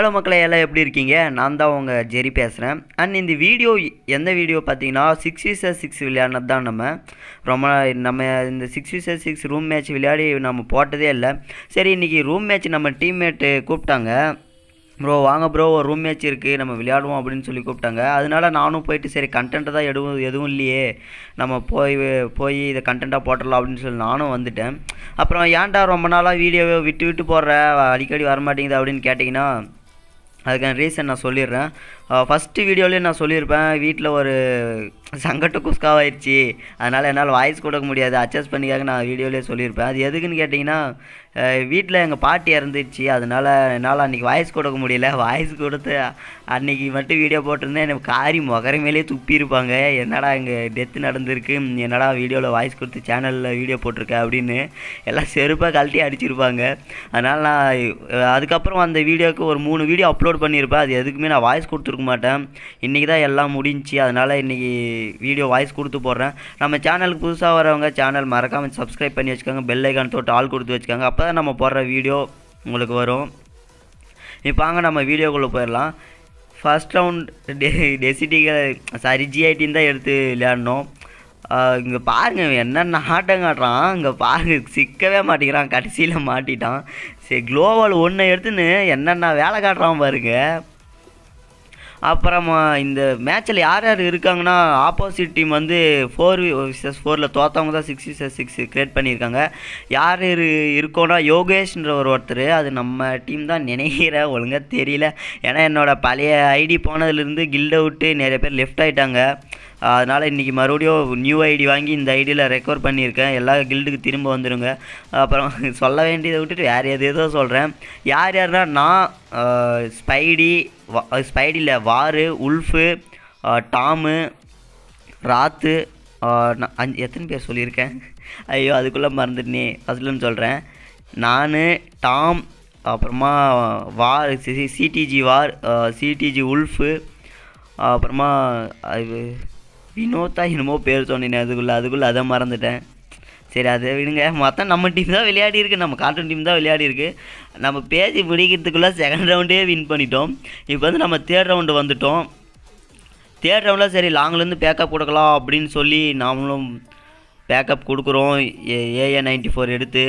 hello மக்களை எல்லாம் எப்படி இருக்கீங்க நான் தான் உங்கள் ஜெரி பேசுகிறேன் அண்ட் இந்த வீடியோ எந்த வீடியோ பார்த்தீங்கன்னா சிக்ஸ் விசர் சிக்ஸ் விளையாடினது தான் நம்ம ரொம்ப நம்ம இந்த சிக்ஸ் விசர் சிக்ஸ் ரூம் மேட்ச் விளையாடி நம்ம போட்டதே இல்லை சரி இன்றைக்கி ரூம் மேட்ச் நம்ம டீம்மேட்டு கூப்பிட்டாங்க ப்ரோ வாங்க ப்ரோ ஒரு ரூம் மேட்ச் இருக்குது நம்ம விளையாடுவோம் அப்படின்னு சொல்லி கூப்பிட்டாங்க அதனால நானும் போயிட்டு சரி கண்டென்ட்டை தான் எதுவும் எதுவும் இல்லையே நம்ம போய் போய் இதை கண்டென்ட்டாக போட்டுடலாம் அப்படின்னு சொல்லி நானும் வந்துட்டேன் அப்புறம் ஏன்டா ரொம்ப நாளாக வீடியோவை விட்டு விட்டு போடுற அடிக்கடி வரமாட்டேங்குது அப்படின்னு கேட்டிங்கன்னா அதுக்கான ரீசன் நான் சொல்லிடுறேன் ஃபஸ்ட்டு வீடியோலேயே நான் சொல்லியிருப்பேன் வீட்டில் ஒரு சங்கட்டு குஸ்காவாயிடுச்சு அதனால் என்னால் வாய்ஸ் கொடுக்க முடியாது அட்ஜஸ்ட் பண்ணிக்காக நான் வீடியோலேயே சொல்லியிருப்பேன் அது எதுக்குன்னு கேட்டிங்கன்னா வீட்டில் எங்கள் பாட்டி இறந்துருச்சு அதனால் என்னால் அன்றைக்கி வாய்ஸ் கொடுக்க முடியல வாய்ஸ் கொடுத்து அன்றைக்கி மட்டும் வீடியோ போட்டிருந்தேன் எனக்கு காரி முகரமேலே துப்பியிருப்பாங்க என்னடா இங்கே டெத்து நடந்திருக்கு என்னடா வீடியோவில் வாய்ஸ் கொடுத்து சேனலில் வீடியோ போட்டிருக்க அப்படின்னு எல்லாம் செருப்பாக கழட்டி அடிச்சிருப்பாங்க அதனால் நான் அதுக்கப்புறம் அந்த வீடியோவுக்கு ஒரு மூணு வீடியோ அப்லோட் பண்ணியிருப்பேன் அது எதுக்குமே நான் வாய்ஸ் கொடுத்துருக்கேன் கொடுக்க மாட்டேன் இன்றைக்கி தான் எல்லாம் முடிஞ்சு அதனால் இன்றைக்கி வீடியோ வாய்ஸ் கொடுத்து போடுறேன் நம்ம சேனலுக்கு புதுசாக வரவங்க சேனல் மறக்காமல் சப்ஸ்கிரைப் பண்ணி வச்சுக்கோங்க பெல் ஐக்கான் தொட்டு ஆள் கொடுத்து வச்சுக்கோங்க அப்போ தான் நம்ம போடுற வீடியோ உங்களுக்கு வரும் இப்போ வாங்க நம்ம வீடியோக்குள்ளே போயிடலாம் ஃபஸ்ட் ரவுண்ட் டெ டெசிட்டிகளை சாரி ஜிஐடின்னு தான் எடுத்து விளையாடணும் இங்கே பாருங்க என்னென்ன ஆட்டம் காட்டுறான் இங்கே பாருங்க சிக்கவே மாட்டேங்கிறான் கடைசியில் மாட்டிட்டான் சரி குளோவல் ஒன்று எடுத்துன்னு என்னென்ன வேலை காட்டுறான் பாருங்க அப்புறம் இந்த மேட்ச்சில் யார் யார் இருக்காங்கன்னா ஆப்போசிட் டீம் வந்து ஃபோர் விசஸ் ஃபோரில் தோற்றவங்க தான் சிக்ஸ் விசஸ் சிக்ஸ் க்ரியேட் பண்ணியிருக்காங்க யார் இரு இருக்கோன்னா யோகேஷ்ன்ற ஒரு ஒருத்தர் அது நம்ம டீம் தான் நினைக்கிற ஒழுங்காக தெரியல ஏன்னா என்னோடய பழைய ஐடி போனதுலேருந்து கில்ட் அவுட்டு நிறைய பேர் லெஃப்ட் ஆகிட்டாங்க அதனால் இன்றைக்கி மறுபடியும் நியூ ஐடி வாங்கி இந்த ஐடியில் ரெக்கவர் பண்ணியிருக்கேன் எல்லா கில்டுக்கு திரும்ப வந்துடுங்க அப்புறம் சொல்ல வேண்டியதை விட்டுட்டு வேறு எது ஏதோ சொல்கிறேன் யார் யாருன்னா நான் ஸ்பைடி ஸ்பைடியில் வாரு உல்ஃபு டாமு ராத்து அஞ்சு எத்தனை பேர் சொல்லியிருக்கேன் ஐயோ அதுக்குள்ளே மறந்துட்டே ஃபஸ்ட்லன்னு சொல்கிறேன் நான் டாம் அப்புறமா வார் சிடிஜி வார் சிடிஜி உல்ஃபு அப்புறமா அது வினோத்தா என்னமோ பேர் சொன்னேன் அதுக்குள்ளே அதுக்குள்ளே அதை மறந்துட்டேன் சரி அதை விடுங்க மொத்தம் நம்ம டீம் தான் விளையாடி இருக்கு நம்ம கார்ட்டூன் டீம் தான் விளையாடி இருக்கு நம்ம பேசி பிடிக்கிறதுக்குள்ளே செகண்ட் ரவுண்டே வின் பண்ணிட்டோம் இப்போ வந்து நம்ம தேர்ட் ரவுண்டு வந்துட்டோம் தேர்ட் ரவுண்டில் சரி லாங்லேருந்து பேக்கப் கொடுக்கலாம் அப்படின்னு சொல்லி நாமளும் பேக்கப் கொடுக்குறோம் ஏஏ நைன்ட்டி ஃபோர் எடுத்து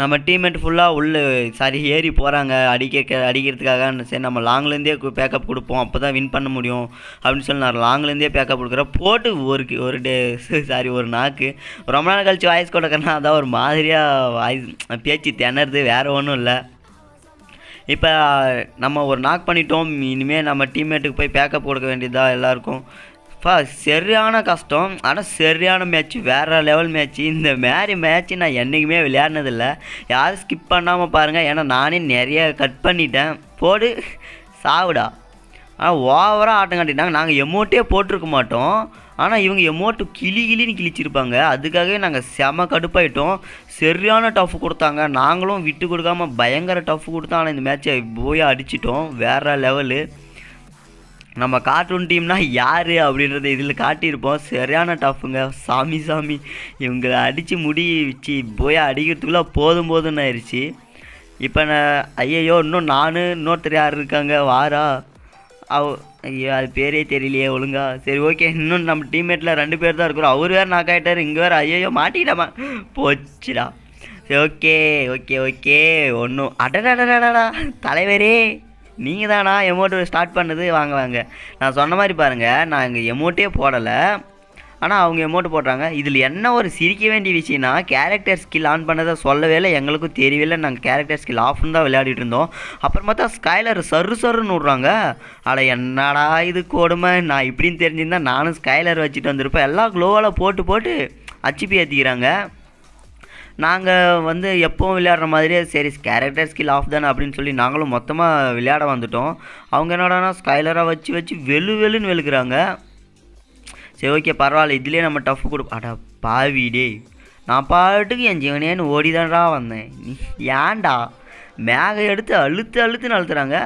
நம்ம டீம்மேட் ஃபுல்லாக உள்ளே சாரி ஏறி போகிறாங்க அடிக்க அடிக்கிறதுக்காக சரி நம்ம லாங்லேருந்தே பேக்கப் கொடுப்போம் அப்போ தான் வின் பண்ண முடியும் அப்படின்னு சொல்லி நான் லாங்லேருந்தே பேக்கப் கொடுக்குறேன் போட்டு ஒரு ஒரு டே சாரி ஒரு நாக்கு ரொம்ப நாள் கழிச்சு வாய்ஸ் கொடுக்கறனா அதான் ஒரு மாதிரியாக வாய்ஸ் பேச்சு திணறது வேறு ஒன்றும் இல்லை இப்போ நம்ம ஒரு நாக் பண்ணிட்டோம் இனிமேல் நம்ம டீம்மேட்டுக்கு போய் பேக்கப் கொடுக்க வேண்டியதாக எல்லாருக்கும் அப்பா சரியான கஷ்டம் ஆனால் சரியான மேட்ச் வேறு லெவல் மேட்ச்சு இந்த மாதிரி மேட்ச்சு நான் என்றைக்குமே விளையாடினதில்லை யாரும் ஸ்கிப் பண்ணாமல் பாருங்கள் ஏன்னா நானே நிறைய கட் பண்ணிட்டேன் போடு சாவிடா ஆனால் ஓவராக ஆட்டம் காட்டிட்டாங்க நாங்கள் எமோட்டே போட்டிருக்க மாட்டோம் ஆனால் இவங்க எமோட்டு கிளி கிளின்னு கிழிச்சிருப்பாங்க அதுக்காகவே நாங்கள் செம கடுப்பாயிட்டோம் சரியான டஃப் கொடுத்தாங்க நாங்களும் விட்டு கொடுக்காமல் பயங்கர டஃப் கொடுத்தோம் ஆனால் இந்த மேட்ச்சை போய் அடிச்சிட்டோம் வேறு லெவலு நம்ம கார்ட்டூன் டீம்னா யார் அப்படின்றத இதில் காட்டியிருப்போம் சரியான டஃப்புங்க சாமி சாமி இவங்களை அடித்து முடி வச்சு போய் அடிக்கிறதுக்குள்ளே போதும் போதும்னு ஆயிடுச்சு இப்போ நான் ஐயையோ இன்னும் நான் இன்னொருத்தர் யார் இருக்காங்க வாரா அவ் ஐயோ அது பேரே தெரியலையே ஒழுங்கா சரி ஓகே இன்னும் நம்ம டீம்மேட்டில் ரெண்டு பேர் தான் இருக்கிறோம் அவர் வேறு நாக் ஆகிட்டார் இங்கே வேறு ஐயையோ மாட்டிக்கிட்டாமா போச்சுடா சரி ஓகே ஓகே ஓகே ஒன்றும் அடடடடடா தலைவரே நீங்கள் தானா எமோட்டு ஸ்டார்ட் பண்ணது வாங்க வாங்க நான் சொன்ன மாதிரி பாருங்கள் நான் இங்கே எமோட்டே போடலை ஆனால் அவங்க எமோட்டு போடுறாங்க இதில் என்ன ஒரு சிரிக்க வேண்டிய விஷயம்னா கேரக்டர் ஸ்கில் ஆன் பண்ணதை சொல்லவே இல்லை எங்களுக்கும் தெரியவில்லை நாங்கள் கேரக்டர் ஸ்கில் ஆஃப்னு தான் விளையாடிட்டு இருந்தோம் அப்புறம் பார்த்தா ஸ்கைலர் சரு சருன்னு விட்றாங்க அட என்னடா இது கொடுமை நான் இப்படின்னு தெரிஞ்சிருந்தால் நானும் ஸ்கைலர் வச்சுட்டு வந்திருப்பேன் எல்லாம் க்ளோவால் போட்டு போட்டு அச்சுப்பி ஏற்றிக்கிறாங்க நாங்கள் வந்து எப்போவும் விளையாடுற மாதிரியே சரி கேரக்டர் ஸ்கில் ஆஃப் தானே அப்படின்னு சொல்லி நாங்களும் மொத்தமாக விளையாட வந்துட்டோம் அவங்க என்னடானா ஸ்கைலராக வச்சு வச்சு வெளு வெளுன்னு வெளுக்கிறாங்க சரி ஓகே பரவாயில்ல இதுலேயே நம்ம டஃப் கொடு அடா பாவி நான் பாட்டுக்கு என் ஜீவனேன்னு ஓடிதான்டா வந்தேன் ஏன்டா மேக எடுத்து அழுத்து அழுத்துன்னு அழுத்துறாங்க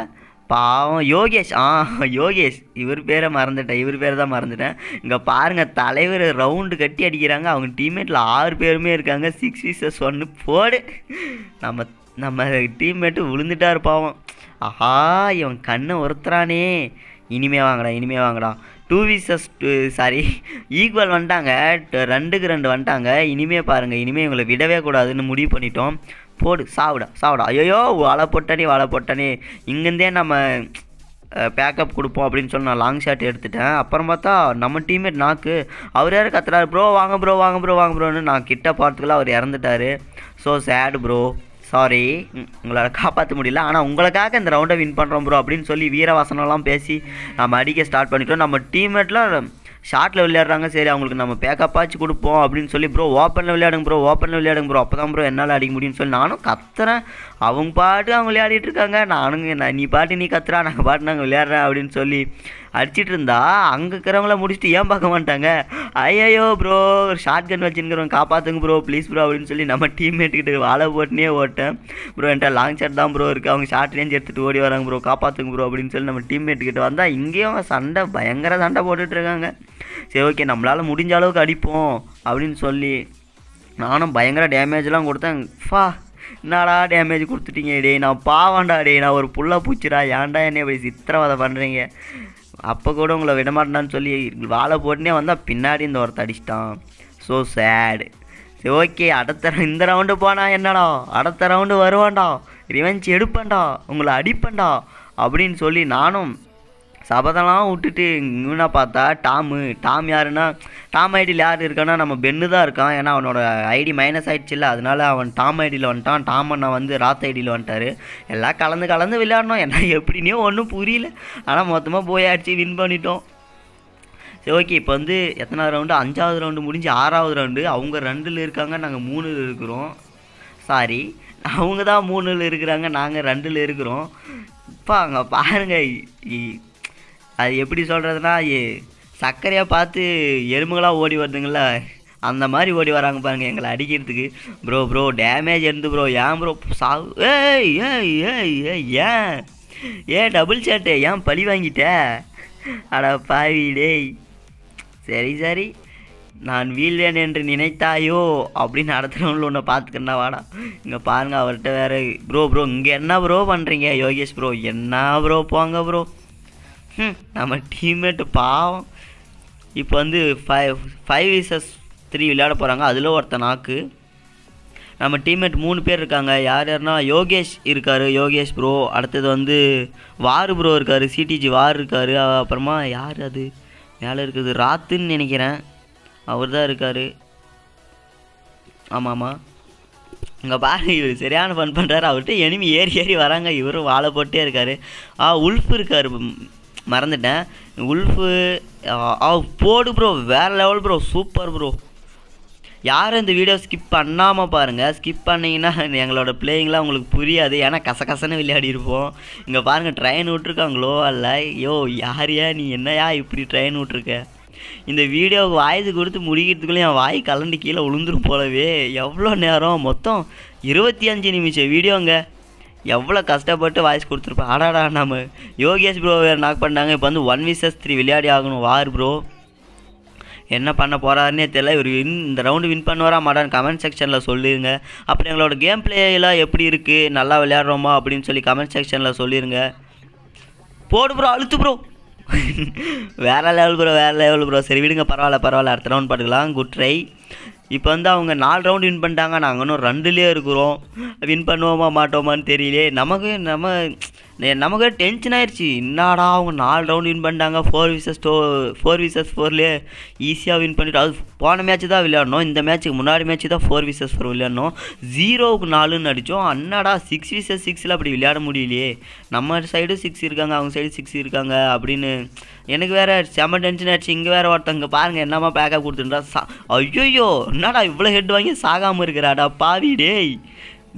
பாவம் யோகேஷ் ஆ யோகேஷ் இவர் பேரை மறந்துட்டேன் இவர் பேரை தான் மறந்துட்டேன் இங்கே பாருங்கள் தலைவர் ரவுண்டு கட்டி அடிக்கிறாங்க அவங்க டீம்மேட்டில் ஆறு பேருமே இருக்காங்க சிக்ஸ் வீசஸ் ஒன்று போடு நம்ம நம்ம டீம்மேட்டு விழுந்துட்டா பாவம் ஆஹா இவன் கண்ணை ஒருத்தரானே இனிமே வாங்கடா இனிமே வாங்கடா two versus two sorry equal வந்துட்டாங்க ரெண்டுக்கு ரெண்டு வந்துட்டாங்க இனிமே பாருங்கள் இனிமேல் இவங்களை விடவே கூடாதுன்னு முடிவு பண்ணிட்டோம் போடு சாவிடா சாவிடா ஐயோ வலை போட்டனே வலை போட்டனே இங்கேருந்தே நம்ம பேக்கப் கொடுப்போம் அப்படின்னு சொல்லி நான் லாங் ஷாட் எடுத்துட்டேன் அப்புறம் பார்த்தா நம்ம டீம்மேட் நாக்கு அவர் யார் கத்துறாரு ப்ரோ வாங்க ப்ரோ வாங்க ப்ரோ வாங்க ப்ரோன்னு நான் கிட்ட பார்த்துக்கலாம் அவர் இறந்துட்டார் ஸோ சேடு ப்ரோ சாரி உங்களால் காப்பாற்ற முடியல ஆனால் உங்களுக்காக இந்த ரவுண்டை வின் பண்ணுறோம் ப்ரோ அப்படின்னு சொல்லி வீரவாசனெல்லாம் பேசி நம்ம அடிக்க ஸ்டார்ட் பண்ணிட்டோம் நம்ம டீம்மேட்லாம் ஷார்ட்டில் விளையாடுறாங்க சரி அவங்களுக்கு நம்ம பேக்கப் ஆச்சு கொடுப்போம் அப்படின்னு சொல்லி ப்ரோ ஓப்பனில் விளையாடுங்க ப்ரோ ஓப்பனில் விளையாடுங்க ப்ரோ அப்போ தான் ப்ரோ என்னால் அடிக்க முடியும்னு சொல்லி நானும் கத்துறேன் அவங்க பாட்டு அவங்க விளையாடிட்டு இருக்காங்க நானும் நீ பாட்டு நீ கத்துறா நாங்கள் பாட்டு நாங்கள் விளையாடுறேன் அப்படின்னு சொல்லி அடிச்சிட்டு இருந்தா அங்கே இருக்கிறவங்கள முடிச்சுட்டு ஏன் பார்க்க மாட்டாங்க ஐயோ ப்ரோ ஒரு ஷார்ட் கன் வச்சுருக்கிறவங்க காப்பாற்றுங்க ப்ரோ ப்ளீஸ் ப்ரோ அப்படின்னு சொல்லி நம்ம டீம்மேட்டுக்கிட்ட வாழை போட்டுனே ஓட்டேன் ப்ரோ என்கிட்ட லாங் ஷாட் தான் ப்ரோ இருக்குது அவங்க ஷார்ட் ரேஞ்ச் எடுத்துகிட்டு ஓடி வராங்க ப்ரோ காப்பாற்றுங்க ப்ரோ அப்படின்னு சொல்லி நம்ம டீம்மேட்டுக்கிட்ட வந்தால் இங்கேயும் சண்டை பயங்கர சண்டை போட்டுட்ருக்காங்க சரி ஓகே நம்மளால் முடிஞ்ச அளவுக்கு அடிப்போம் அப்படின்னு சொல்லி நானும் பயங்கர டேமேஜ்லாம் கொடுத்தேன் ஃபா என்னடா டேமேஜ் கொடுத்துட்டீங்க டே நான் பாவாண்டா டே நான் ஒரு புள்ள பூச்சிடா ஏன்டா என்னை இப்படி சித்திரவதை பண்ணுறீங்க அப்போ கூட உங்களை விடமாட்டேன்னு சொல்லி வாழை போட்டுனே வந்தால் பின்னாடி இந்த ஒருத்த அடிச்சிட்டான் ஸோ சேடு சரி ஓகே அடுத்த இந்த ரவுண்டு போனால் என்னடா அடுத்த ரவுண்டு வருவான்டா ரிவெஞ்ச் எடுப்பேன்டா உங்களை அடிப்பேன்டா அப்படின்னு சொல்லி நானும் சபதெல்லாம் விட்டுட்டு இவனை பார்த்தா டாமு டாம் யாருன்னா டாம் ஐடியில் யார் இருக்கான்னா நம்ம பென்னு தான் இருக்கான் ஏன்னா அவனோட ஐடி மைனஸ் இல்லை அதனால அவன் டாம் ஐடியில் வந்துட்டான் டாம் அண்ணா வந்து ராத் ஐடியில் வந்துட்டார் எல்லாம் கலந்து கலந்து விளையாடணும் ஏன்னா எப்படின்னே ஒன்றும் புரியல ஆனால் மொத்தமாக போய் அடிச்சு வின் பண்ணிட்டோம் சரி ஓகே இப்போ வந்து எத்தனாவது ரவுண்டு அஞ்சாவது ரவுண்டு முடிஞ்சு ஆறாவது ரவுண்டு அவங்க ரெண்டில் இருக்காங்க நாங்கள் மூணில் இருக்கிறோம் சாரி அவங்க தான் மூணில் இருக்கிறாங்க நாங்கள் ரெண்டில் இருக்கிறோம் இப்போ அங்கே பாருங்கள் அது எப்படி சொல்கிறதுனா சர்க்கரையாக பார்த்து எறும்புகளாக ஓடி வருதுங்கள அந்த மாதிரி ஓடி வராங்க பாருங்கள் எங்களை அடிக்கிறதுக்கு ப்ரோ ப்ரோ டேமேஜ் இருந்து ப்ரோ ஏன் ப்ரோ சாவு ஏய் ஏய் ஏய் ஏய் ஏன் ஏ டபுள் ஷர்ட்டு ஏன் பழி வாங்கிட்ட அட பாவி டேய் சரி சரி நான் வீழ்வேன் என்று நினைத்தாயோ அப்படின்னு நடத்துகிறவங்கள ஒன்று பார்த்துக்கண்ணா வாடா இங்கே பாருங்கள் அவர்கிட்ட வேறு ப்ரோ ப்ரோ இங்கே என்ன ப்ரோ பண்ணுறீங்க யோகேஷ் ப்ரோ என்ன ப்ரோ போங்க ப்ரோ நம்ம டீம்மேட்டு பாவம் இப்போ வந்து ஃபைவ் ஃபைவ் விசஸ் த்ரீ விளையாட போகிறாங்க அதில் ஒருத்த நாக்கு நம்ம டீம்மேட் மூணு பேர் இருக்காங்க யார் யாருன்னா யோகேஷ் இருக்கார் யோகேஷ் ப்ரோ அடுத்தது வந்து வார் ப்ரோ இருக்கார் சிடிஜி வார் இருக்கார் அப்புறமா யார் அது மேலே இருக்குது ராத்துன்னு நினைக்கிறேன் அவர் தான் இருக்கார் ஆமாம் ஆமாம் இங்கே பாரு இவர் சரியான ஃபன் பண்ணுறாரு அவர்கிட்ட எனிமி ஏறி ஏறி வராங்க இவரும் வாழை போட்டே இருக்கார் ஆ உல்ஃப் இருக்கார் மறந்துட்டேன் உல்ஃபு ஆ போடு ப்ரோ வேறு லெவல் ப்ரோ சூப்பர் ப்ரோ யாரும் இந்த வீடியோ ஸ்கிப் பண்ணாமல் பாருங்கள் ஸ்கிப் பண்ணிங்கன்னா எங்களோட பிளேயிங்லாம் உங்களுக்கு புரியாது ஏன்னா கசகசன்னு விளையாடிருப்போம் இங்கே பாருங்கள் ட்ரெயின் விட்ருக்காங்களோ அல்ல ஐயோ யாரையா நீ என்னையா இப்படி ட்ரெயின் விட்ருக்க இந்த வீடியோ வாய்ஸு கொடுத்து முடிக்கிறதுக்குள்ளே என் வாய் கலண்டு கீழே விழுந்துரும் போலவே எவ்வளோ நேரம் மொத்தம் இருபத்தி அஞ்சு நிமிஷம் வீடியோங்க எவ்வளோ கஷ்டப்பட்டு வாய்ஸ் கொடுத்துருப்பேன் ஆடாடா நம்ம யோகேஷ் ப்ரோ வேறு நாக் பண்ணாங்க இப்போ வந்து ஒன் விசஸ் த்ரீ விளையாடி ஆகணும் வார் ப்ரோ என்ன பண்ண போகிறாருன்னே தெரியல இவர் வின் இந்த ரவுண்டு வின் பண்ணுவாரா மாட்டான்னு கமெண்ட் செக்ஷனில் சொல்லிடுங்க அப்புறம் எங்களோட கேம் பிளேயெல்லாம் எப்படி இருக்குது நல்லா விளையாடுறோமா அப்படின்னு சொல்லி கமெண்ட் செக்ஷனில் சொல்லிடுங்க போடு ப்ரோ அழுத்து ப்ரோ வேறு லெவல் ப்ரோ வேறு லெவல் ப்ரோ சரி விடுங்க பரவாயில்ல பரவாயில்ல அடுத்த ரவுண்ட் பார்த்துக்கலாம் குட் ட்ரை இப்போ வந்து அவங்க நாலு ரவுண்டு வின் பண்ணிட்டாங்க நாங்கள் இன்னும் ரெண்டுலேயே இருக்கிறோம் வின் பண்ணுவோமா மாட்டோமான்னு தெரியலே நமக்கு நம்ம நமக்கு டென்ஷன் ஆயிடுச்சு என்னடா அவங்க நாலு ரவுண்ட் வின் பண்ணிட்டாங்க four versus two four versus ஃபோர்லேயே ஈஸியாக வின் பண்ணிட்டு அது போன மேட்ச்சு தான் விளையாடணும் இந்த மேட்ச்சுக்கு முன்னாடி மேட்ச்சு தான் ஃபோர் விசஸ் ஃபோர் விளையாடணும் ஜீரோவுக்கு நாலுன்னு அடித்தோம் அண்ணாடா சிக்ஸ் விசஸ் சிக்ஸில் அப்படி விளையாட முடியலையே நம்ம சைடு சிக்ஸ் இருக்காங்க அவங்க சைடு சிக்ஸ் இருக்காங்க அப்படின்னு எனக்கு வேறு செம டென்ஷன் ஆயிடுச்சு இங்கே வேறு ஒருத்தவங்க பாருங்கள் என்னம்மா பேக்கப் கொடுத்துட்டா சா ஐயோ என்னடா இவ்வளோ ஹெட் வாங்கி சாகாமல் இருக்கிறாடா பாவி டேய்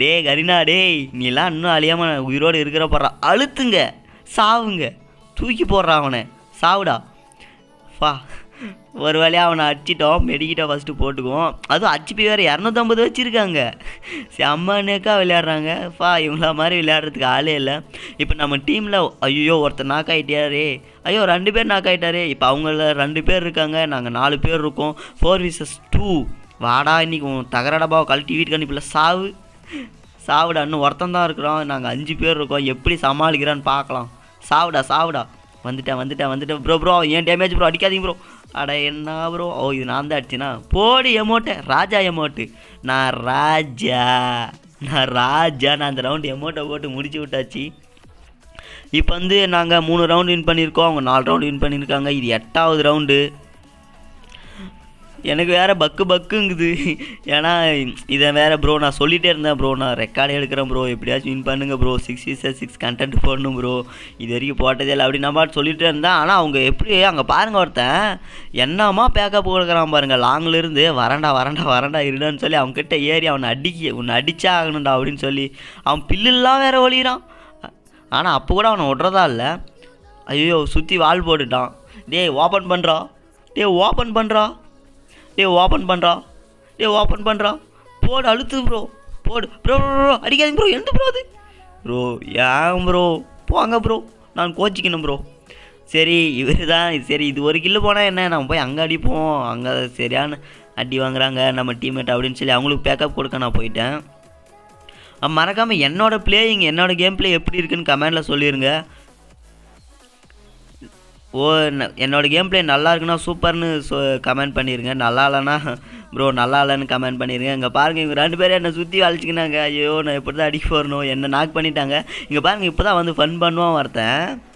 டே கரினா டேய் நீலாம் இன்னும் அழியாம உயிரோடு இருக்கிற போடுறா அழுத்துங்க சாவுங்க தூக்கி போடுறான் அவனை சாவுடா ஃபா ஒரு வேலையாக அவனை அடிச்சிட்டோம் மெடிக்கிட்ட ஃபஸ்ட்டு போட்டுக்குவோம் அதுவும் அச்சுப்பி வேறு இரநூத்தம்பது வச்சுருக்காங்க செம்மனுக்கா விளையாடுறாங்க ஃபா இவங்கள மாதிரி விளையாடுறதுக்கு ஆளே இல்லை இப்போ நம்ம டீமில் ஐயோ ஒருத்தர் நாக் ஆகிட்டாரே ஐயோ ரெண்டு பேர் நாக் ஆகிட்டாரே இப்போ அவங்கள ரெண்டு பேர் இருக்காங்க நாங்கள் நாலு பேர் இருக்கோம் ஃபோர் விசஸ் டூ வாடா இன்றைக்கி தகராடபாவை கழட்டி வீட்டுக்கு அனுப்பில சாவு சாவுடா இன்னும் ஒருத்தன் தான் இருக்கிறோம் நாங்கள் அஞ்சு பேர் இருக்கோம் எப்படி சமாளிக்கிறான்னு பார்க்கலாம் சாவுடா சாவுடா வந்துட்டேன் வந்துட்டேன் வந்துட்டேன் ப்ரோ ப்ரோ ஏன் டேமேஜ் ப்ரோ அடிக்காதீங்க ப்ரோ அட என்ன ப்ரோ ஓ இது நான் தான் அடிச்சேனா போடி எமோட்டை ராஜா எமோட்டு நான் ராஜா நான் ராஜா நான் அந்த ரவுண்டு எமோட்டை போட்டு முடிச்சு விட்டாச்சு இப்போ வந்து நாங்கள் மூணு ரவுண்டு வின் பண்ணியிருக்கோம் அவங்க நாலு ரவுண்டு வின் பண்ணியிருக்காங்க இது எட்டாவது ரவுண்டு எனக்கு வேறு பக்கு பக்குங்குது ஏன்னா இதை வேறு ப்ரோ நான் சொல்லிகிட்டே இருந்தேன் ப்ரோ நான் ரெக்கார்டு எடுக்கிறேன் ப்ரோ எப்படியாச்சும் வின் பண்ணுங்கள் bro six six six content போடணும் ப்ரோ இது வரைக்கும் போட்டதே இல்லை அப்படி நம்ம சொல்லிகிட்டே இருந்தேன் ஆனால் அவங்க எப்படி அங்கே பாருங்கள் ஒருத்தன் என்னமா பேக்கப் கொடுக்குறான் பாருங்கள் லாங்லேருந்து வரண்டா வரண்டா வரண்டா இருடான்னு சொல்லி அவன்கிட்ட ஏறி அவனை அடிக்க உன்னை அடிச்சா ஆகணும்டா அப்படின்னு சொல்லி அவன் பில்லுலாம் வேறு ஒழிகிறான் ஆனால் அப்போ கூட அவனை விட்றதா இல்லை ஐயோ சுற்றி வால் போட்டுட்டான் டேய் ஓப்பன் பண்ணுறா டேய் ஓப்பன் பண்ணுறா டே ஓப்பன் பண்ணுறா டே ஓப்பன் பண்ணுறா போடு அழுத்து ப்ரோ போடு ப்ரோ ப்ரோ அடிக்காது ப்ரோ எந்த ப்ரோ அது ப்ரோ ஏன் ப்ரோ போங்க ப்ரோ நான் கோச்சிக்கணும் ப்ரோ சரி இவர் தான் சரி இது ஒரு கில்லு போனால் என்ன நம்ம போய் அங்கே அடிப்போம் அங்கே சரியான அடி வாங்குறாங்க நம்ம டீம்மேட் அப்படின்னு சொல்லி அவங்களுக்கு பேக்கப் கொடுக்க நான் போயிட்டேன் மறக்காமல் என்னோடய பிளேயிங் என்னோடய கேம் பிளே எப்படி இருக்குதுன்னு கமெண்டில் சொல்லிடுங்க ஓ என்னோடய கேம் பிளே நல்லா இருக்குன்னா சூப்பர்னு சொ கமெண்ட் பண்ணிடுங்க நல்லா இல்லைன்னா ப்ரோ நல்லா இல்லைன்னு கமெண்ட் பண்ணிடுங்க இங்கே பாருங்கள் இவங்க ரெண்டு பேரும் என்னை சுற்றி அழைச்சிக்கினாங்க ஐயோ நான் எப்படி தான் அடிக்க போடணும் என்ன நாக் பண்ணிட்டாங்க இங்கே பாருங்கள் இப்போ தான் வந்து ஃபன் பண்ணுவான் ஒருத்தன்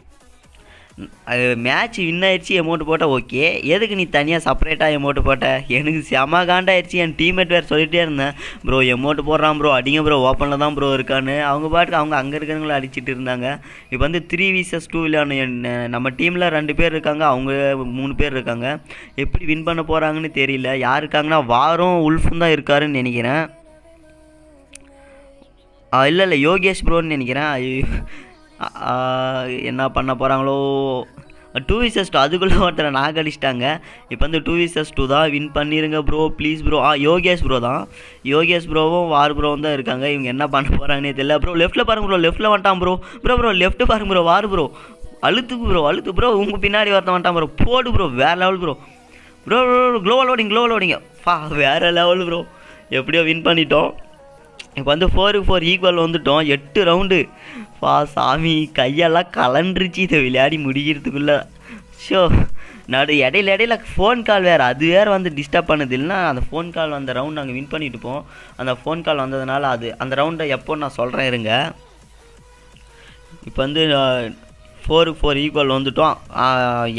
அது மேட்ச் வின் ஆயிடுச்சு எமௌண்ட் போட்டால் ஓகே எதுக்கு நீ தனியாக செப்பரேட்டாக எமௌண்ட் போட்ட எனக்கு செம காண்டாயிடுச்சு என் டீம்மேட் வேறு சொல்லிகிட்டே இருந்தேன் ப்ரோ எமௌண்ட் போடுறான் ப்ரோ அடிங்க ப்ரோ ஓப்பனில் தான் ப்ரோ இருக்கான்னு அவங்க பாட்டுக்கு அவங்க அங்கே இருக்கிறவங்கள அடிச்சிட்டு இருந்தாங்க இப்போ வந்து த்ரீ விசஸ் டூ விளையாடணும் நம்ம டீமில் ரெண்டு பேர் இருக்காங்க அவங்க மூணு பேர் இருக்காங்க எப்படி வின் பண்ண போகிறாங்கன்னு தெரியல யார் இருக்காங்கன்னா வாரம் உல்ஃபும் தான் இருக்காருன்னு நினைக்கிறேன் இல்லை இல்லை யோகேஷ் ப்ரோன்னு நினைக்கிறேன் என்ன பண்ண போகிறாங்களோ டூ விசஸ் டூ அதுக்குள்ளே ஒருத்தரை நாக் அடிச்சிட்டாங்க இப்போ வந்து டூ விசஸ் டூ தான் வின் பண்ணிடுங்க ப்ரோ ப்ளீஸ் ப்ரோ ஆ யோகேஷ் ப்ரோ தான் யோகேஷ் ப்ரோவும் வார் ப்ரோவும் தான் இருக்காங்க இவங்க என்ன பண்ண போகிறாங்கன்னே தெரியல ப்ரோ லெஃப்ட்டில் பாருங்க ப்ரோ லெஃப்ட்டில் வந்துட்டான் ப்ரோ ப்ரோ ப்ரோ லெஃப்ட்டு பாருங்க ப்ரோ வார் ப்ரோ அழுத்து ப்ரோ அழுத்து ப்ரோ உங்கள் பின்னாடி ஒருத்தன் வந்துட்டான் ப்ரோ போடு ப்ரோ வேறு level bro bro bro gloo wall ஓடிங்க க்ளோவல் ஓடிங்க ஃபா வேறு லெவல் ப்ரோ எப்படியோ வின் பண்ணிட்டோம் இப்போ வந்து ஃபோருக்கு ஃபோர் ஈக்குவல் வந்துட்டோம் எட்டு ரவுண்டு பா சாமி கையெல்லாம் கலண்டுருச்சு இதை விளையாடி முடிகிறதுக்குள்ளே ஷோ நடு இடையில இடையில ஃபோன் கால் வேறு அது வேறு வந்து டிஸ்டர்ப் பண்ணுது இல்லைனா அந்த ஃபோன் கால் வந்த ரவுண்ட் நாங்கள் வின் பண்ணிட்டு அந்த ஃபோன் கால் வந்ததுனால அது அந்த ரவுண்டை எப்போ நான் சொல்கிறேன் இருங்க இப்போ வந்து ஃபோருக்கு ஃபோர் ஈக்குவல் வந்துட்டோம்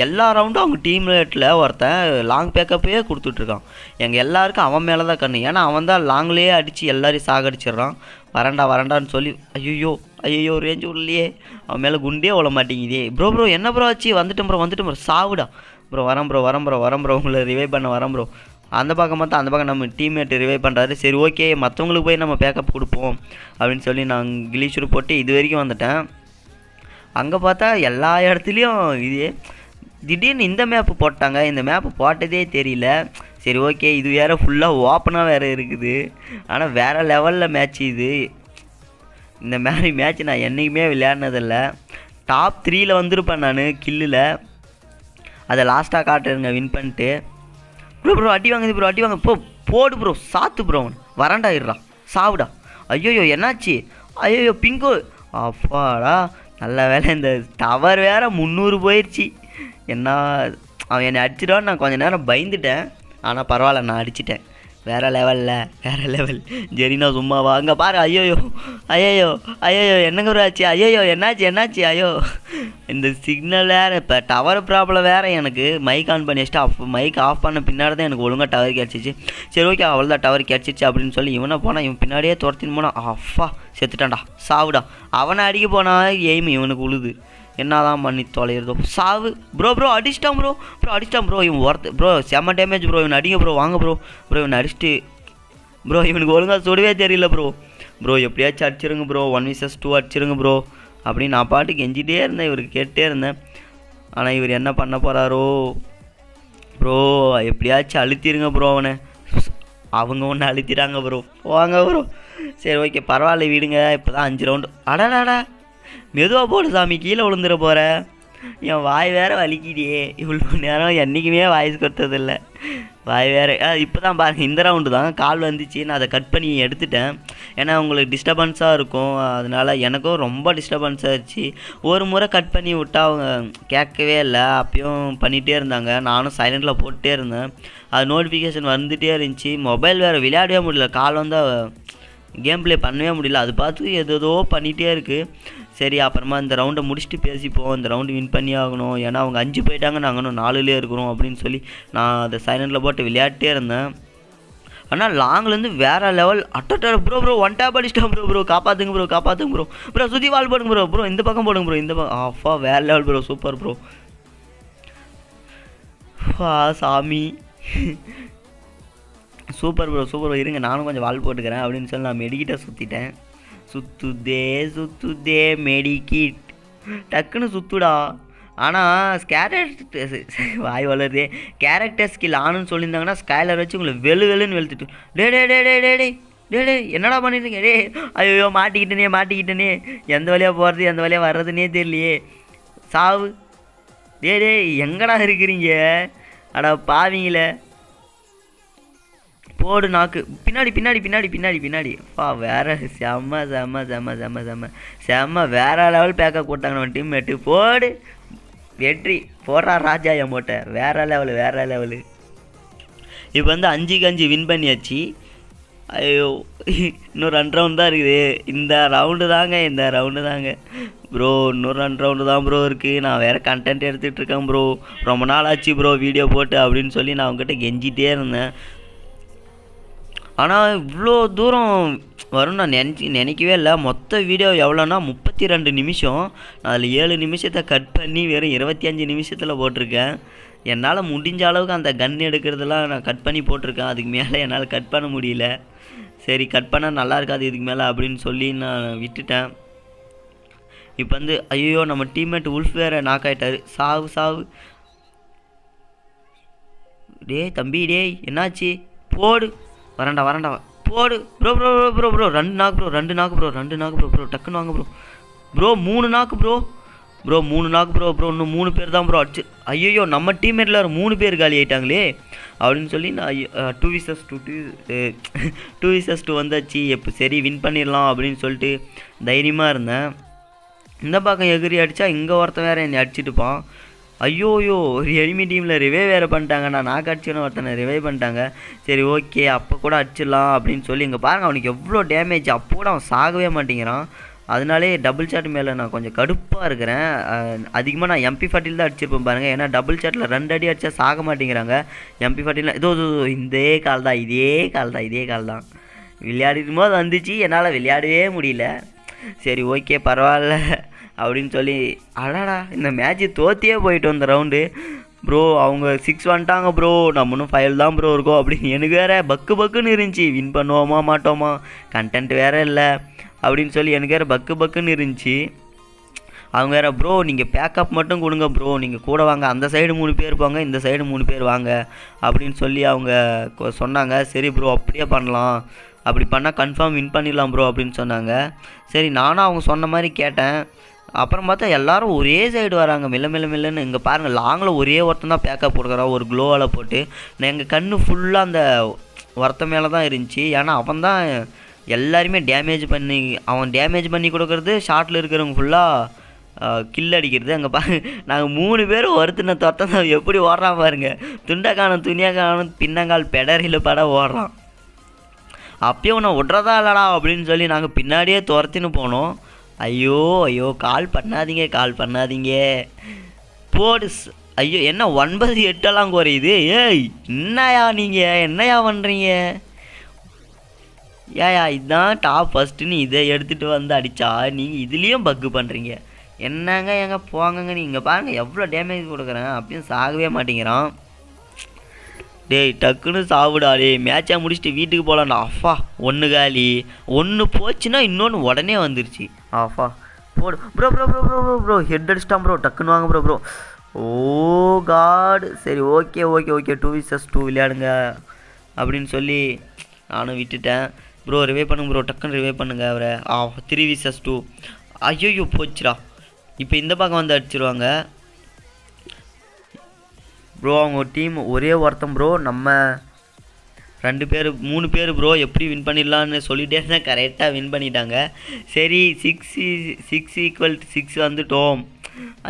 எல்லா ரவுண்டும் அவங்க டீம் ரேட்டில் ஒருத்தன் லாங் பேக்கப்பே கொடுத்துட்ருக்கான் எங்கள் எல்லாருக்கும் அவன் மேலே தான் கண்ணு ஏன்னா அவன் தான் லாங்லேயே அடித்து எல்லாரையும் சாகடிச்சிடுறான் வரண்டா வரண்டான்னு சொல்லி ஐயோ ஐயோ ரேஞ்சு உள்ளே அவன் மேலே குண்டே விட மாட்டேங்குதே ப்ரோ ப்ரோ என்ன ப்ரோ ஆச்சு வந்துட்டேன் ப்ரோ வந்துட்டேன் ப்ரோ சாவுடா ப்ரோ வரம் ப்ரோ வரம் ப்ரோ வரம் ப்ரோ உங்களை ரிவை பண்ண வரம் ப்ரோ அந்த பக்கம் பார்த்தா அந்த பக்கம் நம்ம டீம்மேட்டு ரிவை பண்ணுறாரு சரி ஓகே மற்றவங்களுக்கு போய் நம்ம பேக்கப் கொடுப்போம் அப்படின்னு சொல்லி நான் கிளீச்சர் போட்டு இது வரைக்கும் வந்துட்டேன் அங்கே பார்த்தா எல்லா இடத்துலையும் இது திடீர்னு இந்த மேப்பு போட்டாங்க இந்த மேப்பு போட்டதே தெரியல சரி ஓகே இது வேறு ஃபுல்லாக ஓப்பனாக வேறு இருக்குது ஆனால் வேறு லெவலில் மேட்ச் இது இந்த மாதிரி மேட்ச் நான் என்றைக்குமே விளையாடினதில்லை டாப் த்ரீயில் வந்திருப்பேன் நான் கில்லில் அதை லாஸ்ட்டாக காட்டுறேங்க வின் பண்ணிட்டு ப்ரோ ப்ரோ அடி வாங்குது ப்ரோ அடி வாங்க ப்ரோ போடு ப்ரோ சாத்து ப்ரோ வரண்டாயிடுறான் வராண்டா சாவுடா ஐயோயோ என்னாச்சு ஐயோயோ பிங்கோ அப்பாடா நல்ல வேலை இந்த டவர் வேறு முந்நூறு போயிடுச்சு என்ன அவன் என்னை அடிச்சிடுவான்னு நான் கொஞ்சம் நேரம் பயந்துட்டேன் ஆனால் பரவாயில்ல நான் அடிச்சிட்டேன் வேறு லெவலில் வேற லெவல் ஜெரினா சும்மா வாங்க பாரு ஐயோயோ ஐயோயோ ஐயோயோ என்னங்க ஒரு ஆச்சு ஐயோயோ என்னாச்சு என்னாச்சு ஐயோ இந்த சிக்னல் வேறு இப்போ டவர் ப்ராப்ளம் வேறு எனக்கு மைக் ஆன் பண்ணி வச்சுட்டு ஆஃப் மைக் ஆஃப் பண்ண பின்னாடி தான் எனக்கு ஒழுங்காக டவர் கிடச்சிச்சு சரி ஓகே அவ்வளோதான் டவர் கிடச்சிச்சு அப்படின்னு சொல்லி இவனை போனால் இவன் பின்னாடியே துரத்தின்னு போனான் அஃபா செத்துட்டான்டா சாவுடா அவனை அடிக்க போனால் எய்ம் இவனுக்கு உழுது என்னதான் பண்ணி தொலைகிறதோ சாவு ப்ரோ ப்ரோ அடிச்சிட்டான் ப்ரோ ப்ரோ அடிச்சிட்டான் ப்ரோ இவன் ஒருத்த ப்ரோ செம்ம டேமேஜ் ப்ரோ இவன் அடிங்க ப்ரோ வாங்க ப்ரோ ப்ரோ இவன் அடிச்சுட்டு ப்ரோ இவனுக்கு ஒழுங்காக சுடவே தெரியல ப்ரோ ப்ரோ எப்படியாச்சும் அடிச்சிருங்க ப்ரோ ஒன் விசஸ் டூ அடிச்சிருங்க ப்ரோ அப்படின்னு நான் பாட்டு கெஞ்சிட்டே இருந்தேன் இவருக்கு கேட்டே இருந்தேன் ஆனால் இவர் என்ன பண்ண போகிறாரோ ப்ரோ எப்படியாச்சும் அழுத்திருங்க ப்ரோ அவனை அவங்க ஒன்று அழுத்திட்டாங்க ப்ரோ வாங்க ப்ரோ சரி ஓகே பரவாயில்ல விடுங்க இப்போ தான் அஞ்சு ரவுண்டு அடாடாடா மெதுவாக போடு சாமி கீழே விழுந்துட போகிற என் வாய் வேறு வலிக்கிடியே இவ்வளோ நேரம் என்றைக்குமே வாய்ஸ் கொடுத்ததில்லை வாய் வேறு இப்போ தான் பாருங்கள் இந்த ரவுண்டு தான் கால் வந்துச்சு நான் அதை கட் பண்ணி எடுத்துட்டேன் ஏன்னா உங்களுக்கு டிஸ்டர்பன்ஸாக இருக்கும் அதனால் எனக்கும் ரொம்ப டிஸ்டர்பன்ஸாக இருந்துச்சு ஒரு முறை கட் பண்ணி விட்டால் அவங்க கேட்கவே இல்லை அப்பயும் பண்ணிகிட்டே இருந்தாங்க நானும் சைலண்டில் போட்டுட்டே இருந்தேன் அது நோட்டிஃபிகேஷன் வந்துகிட்டே இருந்துச்சு மொபைல் வேறு விளையாடவே முடியல கால் வந்தால் கேம் ப்ளே பண்ணவே முடியல அது பார்த்து எதோ பண்ணிகிட்டே இருக்குது சரி அப்புறமா இந்த ரவுண்டை முடிச்சுட்டு பேசிப்போம் இந்த ரவுண்டு வின் பண்ணி ஆகணும் ஏன்னா அவங்க அஞ்சு போயிட்டாங்க நாங்கள் இன்னும் நாலுலேயே இருக்கிறோம் அப்படின்னு சொல்லி நான் அதை சைலண்டில் போட்டு விளையாட்டே இருந்தேன் ஆனால் லாங்லேருந்து வேறு லெவல் அட்டோட்டர் ப்ரோ ப்ரோ ஒன் டேப் அடிச்சிட்டா ப்ரோ ப்ரோ காப்பாற்றுங்க ப்ரோ காப்பாற்றுங்க ப்ரோ ப்ரோ சுற்றி வால் போடுங்க ப்ரோ ப்ரோ இந்த பக்கம் போடுங்க ப்ரோ இந்த பக்கம் ஆஃபா வேறு லெவல் ப்ரோ சூப்பர் ப்ரோ சாமி சூப்பர் ப்ரோ சூப்பர் ப்ரோ இருங்க நானும் கொஞ்சம் வால் போட்டுக்கிறேன் அப்படின்னு சொல்லி நான் மெடிக்கிட்ட சுற்றிட்டேன் சுத்துதே சுத்துதே மெடிக்கிட் டக்குன்னு சுத்துடா ஆனால் கேரக்டர் வாய் வளருதே கேரக்டர் ஸ்கில் ஆணுன்னு சொல்லியிருந்தாங்கன்னா ஸ்கைலர் வச்சு உங்களை வெளு வெளுன்னு வெளுத்துட்டு டே டே டே டே டே டே டே என்னடா பண்ணிருக்கீங்க டே ஐயோ மாட்டிக்கிட்டனே மாட்டிக்கிட்டனே எந்த வழியாக போகிறது எந்த வழியாக வர்றதுனே தெரியலையே சாவு டே டே எங்கடா இருக்கிறீங்க அட பாவீங்களே போடு நாக்கு பின்னாடி பின்னாடி பின்னாடி பின்னாடி பின்னாடி பா வேற செம்ம செம்ம செம்ம செம்ம செம்ம செம்ம வேற லெவல் பேக்கப் கொடுத்தாங்க நம்ம டீம்மேட்டு போடு வெற்றி போடுறா ராஜா என் போட்டேன் வேற லெவலு வேற லெவலு இப்போ வந்து அஞ்சுக்கு அஞ்சு வின் பண்ணியாச்சு ஐயோ இன்னும் ரெண்டு ரவுண்ட் தான் இருக்குது இந்த ரவுண்டு தாங்க இந்த ரவுண்டு தாங்க ப்ரோ இன்னொரு ரெண்டு ரவுண்டு தான் ப்ரோ இருக்குது நான் வேறு கண்டென்ட் எடுத்துகிட்டு இருக்கேன் ப்ரோ ரொம்ப நாள் ஆச்சு ப்ரோ வீடியோ போட்டு அப்படின்னு சொல்லி நான் அவங்ககிட்ட கெஞ்சிட்டே இருந்தேன் ஆனால் இவ்வளோ தூரம் வரும் நான் நினச்சி நினைக்கவே இல்லை மொத்த வீடியோ எவ்வளோன்னா முப்பத்தி ரெண்டு நிமிஷம் நான் அதில் ஏழு நிமிஷத்தை கட் பண்ணி வெறும் இருபத்தி அஞ்சு நிமிஷத்தில் போட்டிருக்கேன் என்னால் முடிஞ்ச அளவுக்கு அந்த கன் எடுக்கிறதெல்லாம் நான் கட் பண்ணி போட்டிருக்கேன் அதுக்கு மேலே என்னால் கட் பண்ண முடியல சரி கட் பண்ணால் நல்லா இருக்காது இதுக்கு மேலே அப்படின்னு சொல்லி நான் விட்டுட்டேன் இப்போ வந்து ஐயோ நம்ம டீம்மேட் உல்ஃப் வேறு நாக் ஆகிட்டாரு சாவு சாவு டேய் தம்பி டேய் என்னாச்சு போடு வரண்டா வரண்டா போடு bro bro bro bro bro ரெண்டு நாக்கு ப்ரோ ரெண்டு நாக்கு ப்ரோ ரெண்டு நாக்கு ப்ரோ ப்ரோ டக்குன்னு வாங்க ப்ரோ ப்ரோ மூணு நாக்கு ப்ரோ ப்ரோ மூணு நாக்கு ப்ரோ ப்ரோ இன்னும் மூணு பேர் தான் ப்ரோ அடிச்சு ஐயோ நம்ம டீம்மேட்டில் மூணு பேர் காலி ஆகிட்டாங்களே அப்படின்னு சொல்லி நான் two versus two two two versus two வந்தாச்சு எப்போ சரி வின் பண்ணிடலாம் அப்படின்னு சொல்லிட்டு தைரியமாக இருந்தேன் இந்த பக்கம் எகிரி அடித்தா இங்கே ஒருத்தன் வேறு என்னை அடிச்சுட்டுப்பான் ஐயோயோ ஒரு எனிமி டீமில் ரிவே வேறு பண்ணிட்டாங்கண்ணா நான் கடிச்சோன்னு ஒருத்தனை ரிவே பண்ணிட்டாங்க சரி ஓகே அப்போ கூட அடிச்சிடலாம் அப்படின்னு சொல்லி இங்கே பாருங்கள் அவனுக்கு எவ்வளோ டேமேஜ் அப்போ கூட அவன் சாகவே மாட்டேங்கிறான் அதனாலே டபுள் சாட் மேலே நான் கொஞ்சம் கடுப்பாக இருக்கிறேன் அதிகமாக நான் எம்பி ஃபார்ட்டியில் தான் அடிச்சிருப்பேன் பாருங்கள் ஏன்னா டபுள் சாட்டில் ரெண்டு அடி அடித்தா சாக மாட்டேங்கிறாங்க எம்பி ஃபார்ட்டியில் இதோ இதே கால் தான் இதே கால் தான் இதே கால் தான் விளையாடும் போது வந்துச்சு என்னால் விளையாடவே முடியல சரி ஓகே பரவாயில்ல அப்படின்னு சொல்லி அடாடா இந்த மேட்ச்சு தோத்தியே போயிட்டு வந்த ரவுண்டு ப்ரோ அவங்க சிக்ஸ் வந்துட்டாங்க ப்ரோ நம்ம இன்னும் ஃபைல் தான் ப்ரோ இருக்கோம் அப்படின்னு எனக்கு வேறு பக்கு பக்குன்னு இருந்துச்சு வின் பண்ணுவோமா மாட்டோமா கண்டென்ட் வேறு இல்லை அப்படின்னு சொல்லி எனக்கு வேறு பக்கு பக்குன்னு இருந்துச்சு அவங்க வேறு ப்ரோ நீங்கள் பேக்கப் மட்டும் கொடுங்க ப்ரோ நீங்கள் கூட வாங்க அந்த சைடு மூணு பேர் போங்க இந்த சைடு மூணு பேர் வாங்க அப்படின்னு சொல்லி அவங்க சொன்னாங்க சரி ப்ரோ அப்படியே பண்ணலாம் அப்படி பண்ணால் கன்ஃபார்ம் வின் பண்ணிடலாம் ப்ரோ அப்படின்னு சொன்னாங்க சரி நானும் அவங்க சொன்ன மாதிரி கேட்டேன் அப்புறம் பார்த்தா எல்லாரும் ஒரே சைடு வராங்க மில்ல மில்ல மில்லன்னு இங்கே பாருங்கள் லாங்கில் ஒரே ஒருத்தன் தான் பேக்கப் கொடுக்குறான் ஒரு க்ளோவால் போட்டு நான் எங்கள் கண் ஃபுல்லாக அந்த ஒருத்த மேலே தான் இருந்துச்சு ஏன்னா அவன் தான் எல்லாருமே டேமேஜ் பண்ணி அவன் டேமேஜ் பண்ணி கொடுக்குறது ஷார்ட்டில் இருக்கிறவங்க ஃபுல்லாக கில் அடிக்கிறது அங்கே பாரு நாங்கள் மூணு பேரும் ஒருத்தின தொட்டம் தான் எப்படி ஓடுறான் பாருங்க துண்டக்கானம் துணியாக்கானம் பின்னங்கால் பெடரியில் பட ஓடுறான் அப்பயும் உன்னை விட்றதா இல்லடா அப்படின்னு சொல்லி நாங்கள் பின்னாடியே துரத்தின்னு போனோம் ஐயோ ஐயோ கால் பண்ணாதீங்க கால் பண்ணாதீங்க போடு ஐயோ என்ன ஒன்பது எட்டெல்லாம் குறையுது ஏய் என்னயா நீங்கள் என்னயா பண்ணுறீங்க ஏயா இதுதான் டாப் ஃபஸ்ட்டுன்னு இதை எடுத்துகிட்டு வந்து அடித்தா நீங்கள் இதுலேயும் பக்கு பண்ணுறீங்க என்னங்க எங்க போங்கங்க நீங்கள் பாருங்கள் எவ்வளோ டேமேஜ் கொடுக்குறேன் அப்படின்னு சாகவே மாட்டேங்கிறான் டேய் டக்குன்னு சாவுடா டேய் முடிச்சுட்டு வீட்டுக்கு போகலான்டா அஃபா ஒன்று காலி ஒன்று போச்சுன்னா இன்னொன்று உடனே வந்துருச்சு ஆஃபா போடு bro bro bro bro bro bro head அடிச்சிட்டான் ப்ரோ டக்குன்னு வாங்க ப்ரோ ப்ரோ ஓ காடு சரி okay okay okay two versus two விளையாடுங்க அப்படின்னு சொல்லி நானும் விட்டுட்டேன் ப்ரோ ரிவே பண்ணுங்க ப்ரோ டக்குன்னு ரிவே பண்ணுங்க அவரை ஆ த்ரீ விசஸ் டூ ஐயோ போச்சுடா இப்போ இந்த பக்கம் வந்து அடிச்சிருவாங்க ப்ரோ அவங்க டீம் ஒரே ஒருத்தன் ப்ரோ நம்ம ரெண்டு பேர் மூணு பேர் ப்ரோ எப்படி வின் பண்ணிடலான்னு சொல்லிட்டே தான் கரெக்டாக வின் பண்ணிட்டாங்க சரி சிக்ஸ் சிக்ஸ் ஈக்குவல் சிக்ஸ் வந்துட்டோம்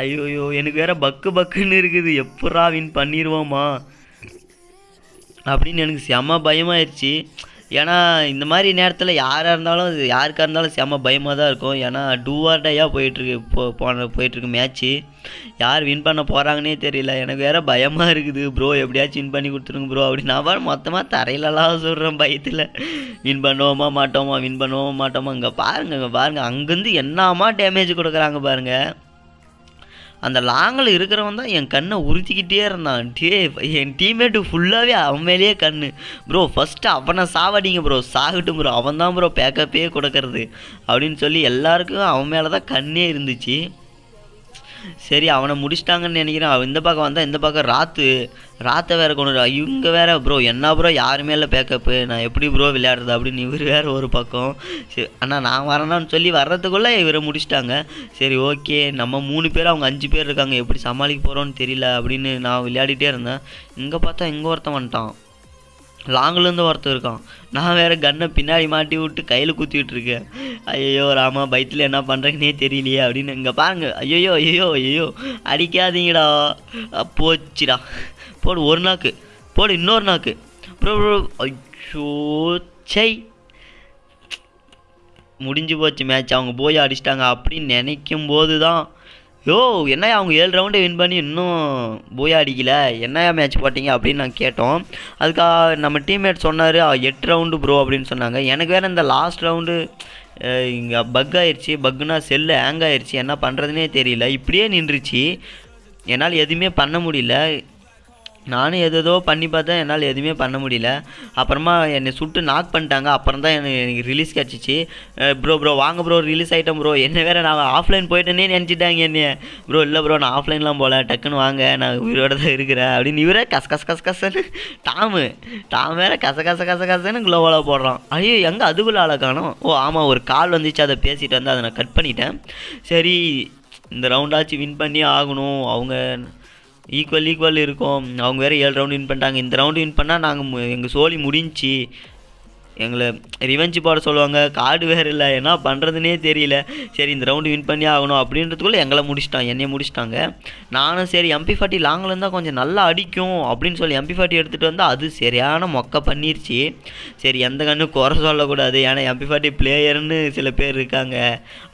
ஐயோ எனக்கு வேறு பக்கு பக்குன்னு இருக்குது எப்படா வின் பண்ணிடுவோமா அப்படின்னு எனக்கு செம பயமாயிடுச்சு ஏன்னா இந்த மாதிரி நேரத்தில் யாராக இருந்தாலும் யாருக்காக இருந்தாலும் செம்ம பயமாக தான் இருக்கும் ஏன்னா டூவார்டையாக போயிட்டுருக்கு போ போன போயிட்டுருக்கு மேட்ச்சு யார் வின் பண்ண போகிறாங்கன்னே தெரியல எனக்கு வேறு பயமாக இருக்குது ப்ரோ எப்படியாச்சும் வின் பண்ணி கொடுத்துருங்க ப்ரோ அப்படின்னு நான் மொத்தமாக தரையிலலாம் சொல்கிறேன் பயத்தில் வின் பண்ணுவோமா மாட்டோமா வின் பண்ணுவோமா மாட்டோமா இங்கே பாருங்கள் இங்கே பாருங்கள் அங்கேருந்து என்னமா டேமேஜ் கொடுக்குறாங்க பாருங்கள் அந்த லாங்கில் இருக்கிறவன் தான் என் கண்ணை உறுத்திக்கிட்டே இருந்தான் டே என் டீம்மேட்டு ஃபுல்லாகவே அவன் மேலேயே கண்ணு ப்ரோ ஃபஸ்ட்டு அவனை சாவடிங்க ப்ரோ சாகட்டும் ப்ரோ அவன் தான் ப்ரோ பேக்கப்பே கொடுக்கறது அப்படின்னு சொல்லி எல்லாருக்கும் அவன் மேலே தான் கண்ணே இருந்துச்சு சரி அவனை முடிச்சிட்டாங்கன்னு நினைக்கிறேன் அவன் இந்த பக்கம் வந்தால் இந்த பக்கம் ராத்து ராத்தை வேற கொண்டு இவங்க வேற ப்ரோ என்ன ப்ரோ யாருமே இல்லை பேக்கப்பு நான் எப்படி ப்ரோ விளையாடுறது அப்படின்னு இவர் வேறு ஒரு பக்கம் சரி அண்ணா நான் வரேன்னு சொல்லி வர்றதுக்குள்ளே இவரை முடிச்சிட்டாங்க சரி ஓகே நம்ம மூணு பேர் அவங்க அஞ்சு பேர் இருக்காங்க எப்படி சமாளிக்க போகிறோன்னு தெரியல அப்படின்னு நான் விளையாடிட்டே இருந்தேன் இங்கே பார்த்தா இங்கே ஒருத்தன் வந்துட்டான் லாங்கிலேருந்து ஒருத்தர் இருக்கான் நான் வேறு கன்னை பின்னாடி மாட்டி விட்டு கையில் குத்திக்கிட்டு இருக்கேன் ஐயோ ராமா பைத்தில் என்ன பண்ணுறேன்னே தெரியலையே அப்படின்னு இங்கே பாருங்கள் ஐயோ ஐயோ ஐயோ அடிக்காதீங்கடா போச்சுடா போடு ஒரு நாக்கு போடு இன்னொரு நாக்கு ஐயோ சை முடிஞ்சு போச்சு மேட்ச் அவங்க போய் அடிச்சிட்டாங்க அப்படின்னு நினைக்கும் போது தான் யோ என்னையா அவங்க ஏழு ரவுண்டு வின் பண்ணி இன்னும் போயா அடிக்கல என்னையா மேட்ச் போட்டிங்க அப்படின்னு நான் கேட்டோம் அதுக்காக நம்ம டீம்மேட் சொன்னார் எட்டு ரவுண்டு ப்ரோ அப்படின்னு சொன்னாங்க எனக்கு வேறு இந்த லாஸ்ட் ரவுண்டு இங்கே பக் ஆயிடுச்சு பக்குனா செல்லு ஹேங் ஆயிடுச்சு என்ன பண்ணுறதுனே தெரியல இப்படியே நின்றுச்சு என்னால் எதுவுமே பண்ண முடியல நானும் எதோ பண்ணி பார்த்தேன் என்னால் எதுவுமே பண்ண முடியல அப்புறமா என்னை சுட்டு நாக் பண்ணிட்டாங்க அப்புறம் தான் எனக்கு ரிலீஸ் கிடச்சிச்சு ப்ரோ ப்ரோ வாங்க ப்ரோ ரிலீஸ் ஆகிட்டேன் ப்ரோ என்ன வேறு நான் ஆஃப்லைன் போயிட்டேனே நினச்சிட்டாங்க என்னையே ப்ரோ இல்லை ப்ரோ நான் ஆஃப்லைன்லாம் போகல டக்குன்னு வாங்க நான் உயிரோட தான் இருக்கிறேன் அப்படின்னு இவரே கச கச கச கசன்னு டாமு டாம் வேறு கச கச கச கசன்னு குளோவலாக போடுறான் ஐயோ எங்கே அதுக்குள்ளே அழகானோ ஓ ஆமாம் ஒரு கால் வந்துச்சு அதை பேசிட்டு வந்து அதை நான் கட் பண்ணிட்டேன் சரி இந்த ரவுண்டாச்சு வின் பண்ணி ஆகணும் அவங்க ஈக்குவல் ஈக்குவல் இருக்கும் அவங்க வேறு ஏழு ரவுண்டு வின் பண்ணிட்டாங்க இந்த ரவுண்டு வின் பண்ணால் நாங்கள் எங்கள் சோழி முடிஞ்சு எங்களை ரிவெஞ்சு போட சொல்லுவாங்க கார்டு வேறு இல்லை என்ன பண்ணுறதுனே தெரியல சரி இந்த ரவுண்டு வின் பண்ணி ஆகணும் அப்படின்றதுக்குள்ளே எங்களை முடிச்சிட்டாங்க என்னையை முடிச்சிட்டாங்க நானும் சரி எம்பி ஃபார்ட்டி லாங்கில் இருந்தால் கொஞ்சம் நல்லா அடிக்கும் அப்படின்னு சொல்லி எம்பி ஃபார்ட்டி எடுத்துகிட்டு வந்தால் அது சரியான மொக்க பண்ணிருச்சு சரி எந்த கண்ணு குறை சொல்லக்கூடாது ஏன்னா எம்பி ஃபார்ட்டி பிளேயர்னு சில பேர் இருக்காங்க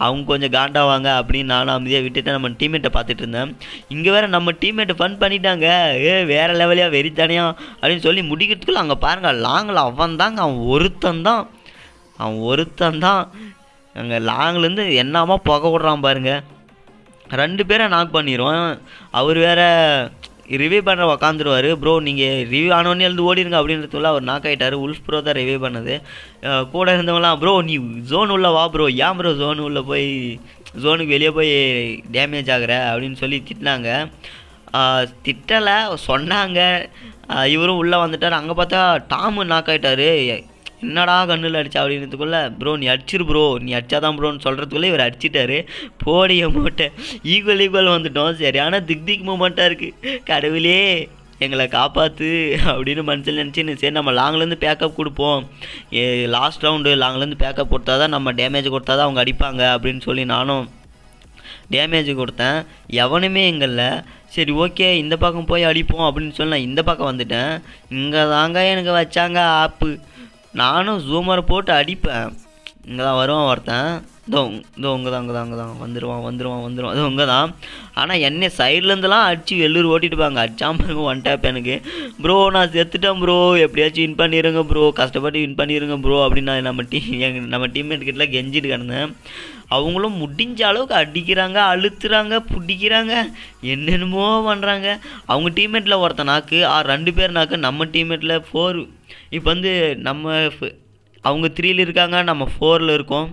அவங்க கொஞ்சம் காண்டாவாங்க அப்படின்னு நானும் அமைதியாக விட்டுட்டு நம்ம டீம்மேட்டை பார்த்துட்டு இருந்தேன் இங்கே வேறு நம்ம டீம்மேட்டை ஃபன் பண்ணிட்டாங்க ஏ வேறு லெவலையாக வெறித்தானியா அப்படின்னு சொல்லி முடிக்கிறதுக்குள்ளே அங்கே பாருங்கள் லாங்கில் அவன் தாங்க அவன் ஒரு ஒருத்தந்தான் அவன் ஒருத்தந்தான் அங்கே லாங்லேருந்து என்னமா புகை விட்றான் பாருங்க ரெண்டு பேரை நாக் பண்ணிடுவோம் அவர் வேற ரிவ்யூ பண்ணுற உக்காந்துருவார் ப்ரோ நீங்கள் ரிவ்யூ ஆனோன்னே எழுந்து ஓடிடுங்க அப்படின்றதுல அவர் நாக் ஆகிட்டார் உல்ஃப் ப்ரோ தான் ரிவ்யூ பண்ணது கூட இருந்தவங்களாம் ப்ரோ நீ ஜோன் உள்ளே வா ப்ரோ ஏன் ப்ரோ ஜோன் உள்ளே போய் ஜோனுக்கு வெளியே போய் டேமேஜ் ஆகிற அப்படின்னு சொல்லி திட்டினாங்க திட்டலை சொன்னாங்க இவரும் உள்ளே வந்துட்டார் அங்கே பார்த்தா டாமு நாக் ஆகிட்டார் என்னடா கண்ணில் அடிச்சா அப்படின்றதுக்குள்ள ப்ரோ நீ அடிச்சிரு ப்ரோ நீ அடிச்சாதான் ப்ரோன்னு சொல்கிறதுக்குள்ளே இவர் அடிச்சிட்டாரு போடிய மூட்டை ஈக்குவல் ஈக்குவல் வந்துட்டோம் சரியான திக் திக் மூமெண்ட்டாக இருக்குது கடவுளே எங்களை காப்பாற்று அப்படின்னு மனசில் நினச்சின்னு சரி நம்ம லாங்லேருந்து பேக்கப் கொடுப்போம் ஏ லாஸ்ட் ரவுண்டு லாங்லேருந்து பேக்கப் கொடுத்தா தான் நம்ம டேமேஜ் கொடுத்தா தான் அவங்க அடிப்பாங்க அப்படின்னு சொல்லி நானும் டேமேஜ் கொடுத்தேன் எவனுமே எங்களில் சரி ஓகே இந்த பக்கம் போய் அடிப்போம் அப்படின்னு சொல்லி நான் இந்த பக்கம் வந்துட்டேன் இங்கே தாங்க எனக்கு வச்சாங்க ஆப்பு நானும் ஜூமர் போட்டு அடிப்பேன் இங்கே தான் வருவான் ஒருத்தன் இதோ இதோ உங்கள் தான் அங்கே தான் அங்கே தான் வந்துடுவான் வந்துடுவான் வந்துடுவான் அது உங்கள் தான் ஆனால் என்னை சைட்லேருந்துலாம் அடிச்சு வெள்ளூர் ஓட்டிட்டுப்பாங்க அடிச்சாமல் ஒன் டேப் எனக்கு ப்ரோ நான் செத்துட்டேன் ப்ரோ எப்படியாச்சும் வின் பண்ணிடுங்க ப்ரோ கஷ்டப்பட்டு வின் பண்ணிடுங்க ப்ரோ அப்படின்னு நான் நம்ம டீம் எங்கள் நம்ம டீம்மேட்டுக்கிட்டலாம் கெஞ்சிட்டு கிடந்தேன் அவங்களும் முடிஞ்ச அளவுக்கு அடிக்கிறாங்க அழுத்துறாங்க பிடிக்கிறாங்க என்னென்னமோ பண்ணுறாங்க அவங்க டீம்மேட்டில் ஒருத்தன் நாக்கு ரெண்டு பேர் நாக்கு நம்ம டீம்மேட்டில் ஃபோர் இப்போ வந்து நம்ம அவங்க த்ரீல இருக்காங்க நம்ம ஃபோரில் இருக்கோம்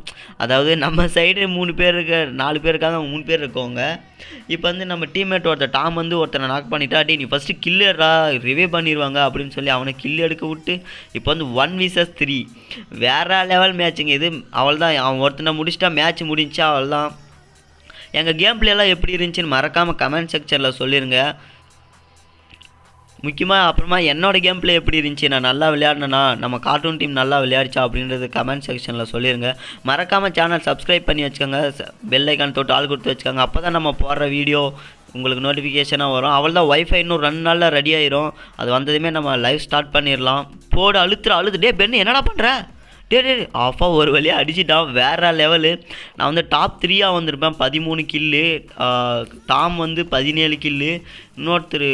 அதாவது நம்ம சைடு மூணு பேர் இருக்க நாலு பேர் இருக்காங்க அவங்க மூணு பேர் இருக்கவங்க இப்போ வந்து நம்ம டீம்மேட் ஒருத்தர் டாம் வந்து ஒருத்தனை நாக் பண்ணிட்டா டே நீ ஃபஸ்ட்டு கில்லர்ரா ரிவே பண்ணிடுவாங்க அப்படின்னு சொல்லி அவனை கில் எடுக்க விட்டு இப்போ வந்து ஒன் விசஸ் த்ரீ வேறு லெவல் மேட்சுங்க இது அவள் தான் அவன் ஒருத்தனை முடிச்சிட்டா மேட்ச் முடிஞ்சா அவள் தான் எங்கள் கேம் பிளேலாம் எப்படி இருந்துச்சுன்னு மறக்காமல் கமெண்ட் செக்ஷனில் சொல்லிடுங்க முக்கியமாக அப்புறமா என்னோடய கேம் பிளே எப்படி இருந்துச்சு நான் நல்லா விளையாடினா நம்ம கார்ட்டூன் டீம் நல்லா விளையாடிச்சா அப்படின்றது கமெண்ட் செக்ஷனில் சொல்லிடுங்க மறக்காமல் சேனல் சப்ஸ்கிரைப் பண்ணி வச்சுக்கோங்க பெல் தொட்டு ஆள் கொடுத்து வச்சுக்கோங்க அப்போ தான் நம்ம போடுற வீடியோ உங்களுக்கு நோட்டிஃபிகேஷனாக வரும் அவள் தான் ஒய்ஃபை இன்னும் ரெண்டு நாளில் ரெடி ஆயிரும் அது வந்ததுமே நம்ம லைவ் ஸ்டார்ட் பண்ணிடலாம் போடு அழுத்துற அழுது டே பெண்ணு என்னடா பண்ணுற டே டே ஒரு வழியாக அடிச்சுட்டான் வேறு லெவலு நான் வந்து டாப் த்ரீயாக வந்திருப்பேன் பதிமூணு கில்லு டாம் வந்து பதினேழு கில்லு இன்னொருத்தர்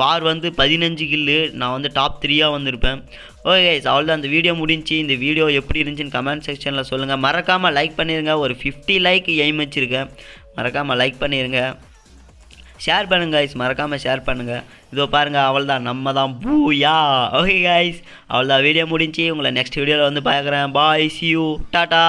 வார் வந்து பதினஞ்சு கில்லு நான் வந்து டாப் த்ரீயாக வந்திருப்பேன் ஓகே கைஸ் அவ்வளோதான் அந்த வீடியோ முடிஞ்சு இந்த வீடியோ எப்படி இருந்துச்சுன்னு கமெண்ட் செக்ஷனில் சொல்லுங்கள் மறக்காமல் லைக் பண்ணிடுங்க ஒரு ஃபிஃப்டி லைக் எய்ம் வச்சுருக்கேன் மறக்காமல் லைக் பண்ணிடுங்க ஷேர் பண்ணுங்க கைஸ் மறக்காமல் ஷேர் பண்ணுங்கள் இதோ பாருங்கள் அவள் தான் நம்ம தான் பூயா ஓகே கைஸ் அவள் தான் வீடியோ முடிஞ்சு உங்களை நெக்ஸ்ட் வீடியோவில் வந்து பார்க்குறேன் பாய் சி யூ டாட்டா